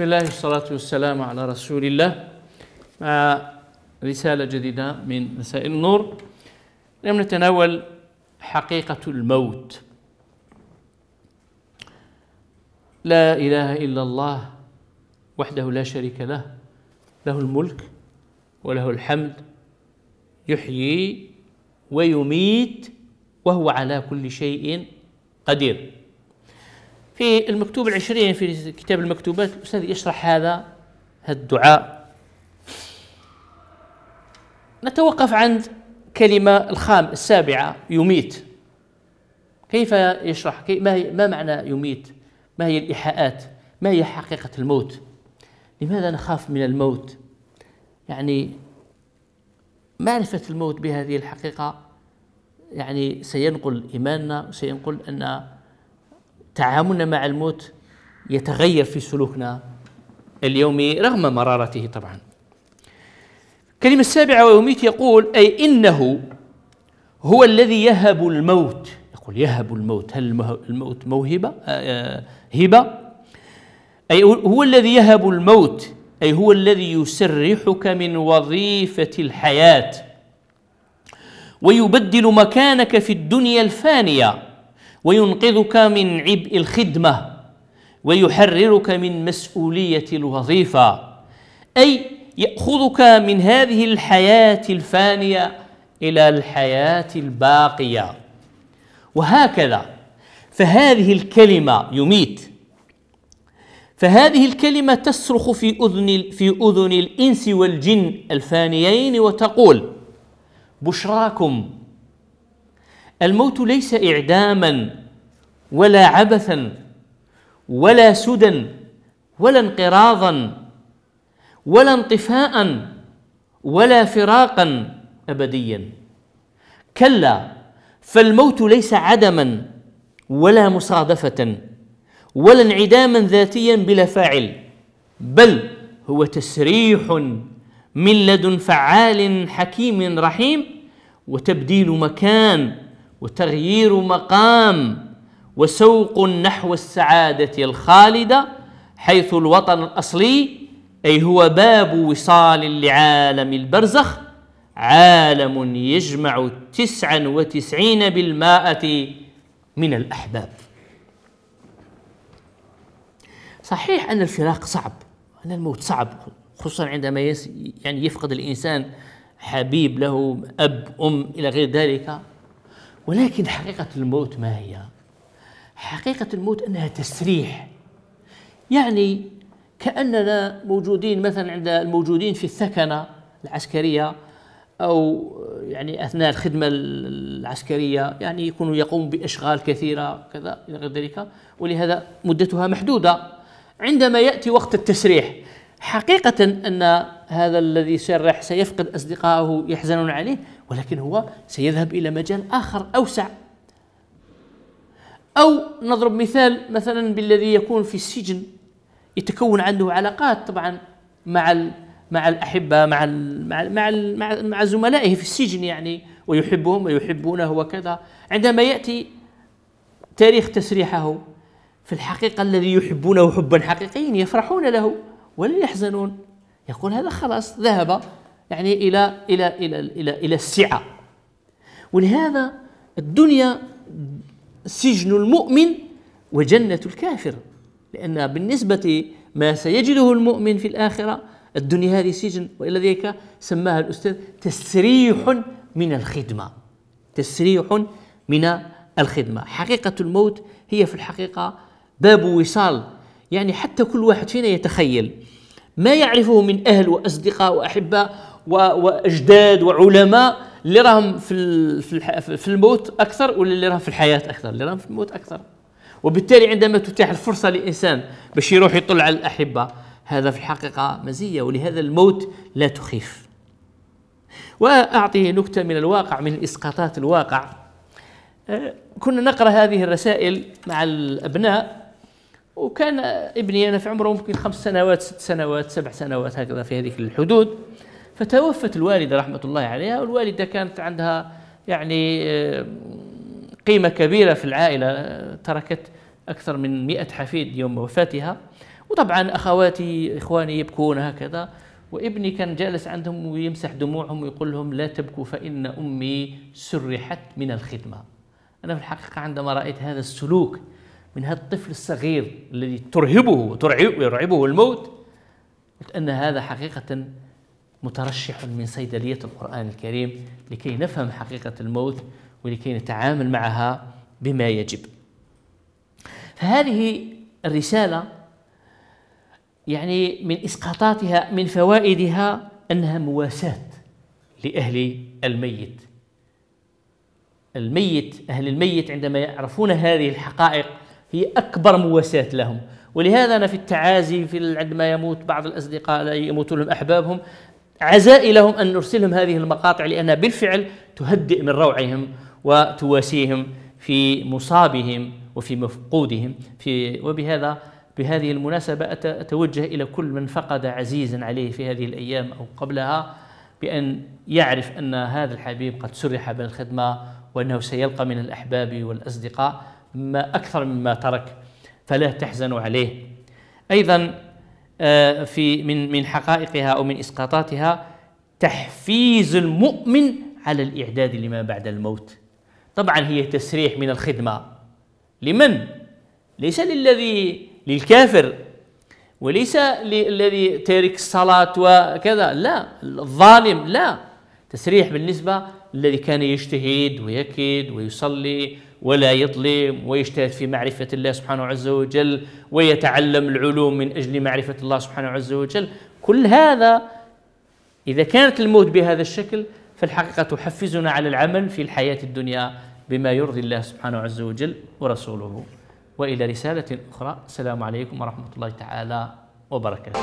بسم الله والصلاة والسلام على رسول الله مع رسالة جديدة من مسائل النور لم نتناول حقيقة الموت لا إله إلا الله وحده لا شريك له له الملك وله الحمد يحيي ويميت وهو على كل شيء قدير في المكتوب العشرين في كتاب المكتوبات الأستاذ يشرح هذا الدعاء نتوقف عند كلمة الخام السابعة يميت كيف يشرح ما, هي ما معنى يميت ما هي الإيحاءات ما هي حقيقة الموت لماذا نخاف من الموت يعني معرفة الموت بهذه الحقيقة يعني سينقل إيماننا وسينقل أن تعاملنا مع الموت يتغير في سلوكنا اليومي رغم مرارته طبعا الكلمة السابعة ويميت يقول أي إنه هو الذي يهب الموت يقول يهب الموت هل الموت موهبة آه، آه، هبة أي هو الذي يهب الموت أي هو الذي يسرحك من وظيفة الحياة ويبدل مكانك في الدنيا الفانيه وينقذك من عبء الخدمه ويحررك من مسؤوليه الوظيفه اي ياخذك من هذه الحياه الفانيه الى الحياه الباقيه وهكذا فهذه الكلمه يميت فهذه الكلمه تصرخ في اذن في اذن الانس والجن الفانيين وتقول بشراكم الموت ليس إعداما ولا عبثا ولا سدى ولا انقراضا ولا انطفاء ولا فراقا أبديا كلا فالموت ليس عدما ولا مصادفة ولا انعداما ذاتيا بلا فاعل بل هو تسريح من لدن فعال حكيم رحيم وتبديل مكان وتغيير مقام وسوق نحو السعاده الخالده حيث الوطن الاصلي اي هو باب وصال لعالم البرزخ عالم يجمع تسعا وتسعين بالمائه من الاحباب صحيح ان الفراق صعب ان الموت صعب خصوصا عندما يعني يفقد الانسان حبيب له اب ام الى غير ذلك ولكن حقيقة الموت ما هي؟ حقيقة الموت أنها تسريح يعني كأننا موجودين مثلا عند الموجودين في الثكنة العسكرية أو يعني أثناء الخدمة العسكرية يعني يكونوا يقوم بأشغال كثيرة كذا إلى غير ذلك ولهذا مدتها محدودة عندما يأتي وقت التسريح حقيقة أن هذا الذي سرح سيفقد أصدقائه يحزنون عليه ولكن هو سيذهب إلى مجال آخر أوسع أو نضرب مثال مثلا بالذي يكون في السجن يتكون عنده علاقات طبعا مع مع الأحبة مع مع مع, مع, مع زملائه في السجن يعني ويحبهم ويحبونه وكذا عندما يأتي تاريخ تسريحه في الحقيقة الذي يحبونه حبا حقيقيا يفرحون له ولا يحزنون يقول هذا خلاص ذهب يعني إلى إلى إلى إلى, إلى السعة ولهذا الدنيا سجن المؤمن وجنة الكافر لأن بالنسبة ما سيجده المؤمن في الآخرة الدنيا هذه سجن وإلى ذلك سماها الأستاذ تسريح من الخدمة تسريح من الخدمة حقيقة الموت هي في الحقيقة باب وصال يعني حتى كل واحد فينا يتخيل ما يعرفه من اهل واصدقاء واحباء واجداد وعلماء اللي راهم في في الموت اكثر ولا اللي راهم في الحياه اكثر اللي راهم في الموت اكثر وبالتالي عندما تتاح الفرصه للانسان باش يروح يطلع على الاحبه هذا في الحقيقه مزيه ولهذا الموت لا تخيف واعطي نكته من الواقع من اسقاطات الواقع آه، كنا نقرا هذه الرسائل مع الابناء وكان ابني انا في عمره ممكن خمس سنوات ست سنوات سبع سنوات هكذا في هذه الحدود فتوفت الوالده رحمه الله عليها والوالده كانت عندها يعني آه، قيمه كبيره في العائله آه، تركت اكثر من 100 حفيد يوم وفاتها وطبعا اخواتي اخواني يبكون هكذا وابني كان جالس عندهم ويمسح دموعهم ويقول لهم لا تبكوا فان امي سرحت من الخدمه انا في الحقيقه عندما رايت هذا السلوك من هذا الطفل الصغير الذي ترهبه ويرعبه الموت قلت أن هذا حقيقة مترشح من صيدلية القرآن الكريم لكي نفهم حقيقة الموت ولكي نتعامل معها بما يجب فهذه الرسالة يعني من إسقاطاتها من فوائدها أنها مواساة لأهل الميت الميت أهل الميت عندما يعرفون هذه الحقائق هي اكبر مواساه لهم ولهذا انا في التعازي في عندما يموت بعض الاصدقاء يموتون لهم احبابهم عزائي لهم ان نرسلهم هذه المقاطع لانها بالفعل تهدئ من روعهم وتواسيهم في مصابهم وفي مفقودهم في وبهذا بهذه المناسبه اتوجه الى كل من فقد عزيزا عليه في هذه الايام او قبلها بأن يعرف أن هذا الحبيب قد سرح بالخدمة وأنه سيلقى من الأحباب والأصدقاء ما أكثر مما ترك فلا تحزنوا عليه أيضا آه، في من من حقائقها أو من إسقاطاتها تحفيز المؤمن على الإعداد لما بعد الموت طبعا هي تسريح من الخدمة لمن؟ ليس للذي للكافر وليس للذي تارك الصلاة وكذا لا الظالم لا تسريح بالنسبة للذي كان يجتهد ويكد ويصلي ولا يظلم ويجتهد في معرفة الله سبحانه عز وجل ويتعلم العلوم من أجل معرفة الله سبحانه عز وجل كل هذا إذا كانت الموت بهذا الشكل فالحقيقة تحفزنا على العمل في الحياة الدنيا بما يرضي الله سبحانه عز وجل ورسوله وإلى رسالة أخرى السلام عليكم ورحمة الله تعالى وبركاته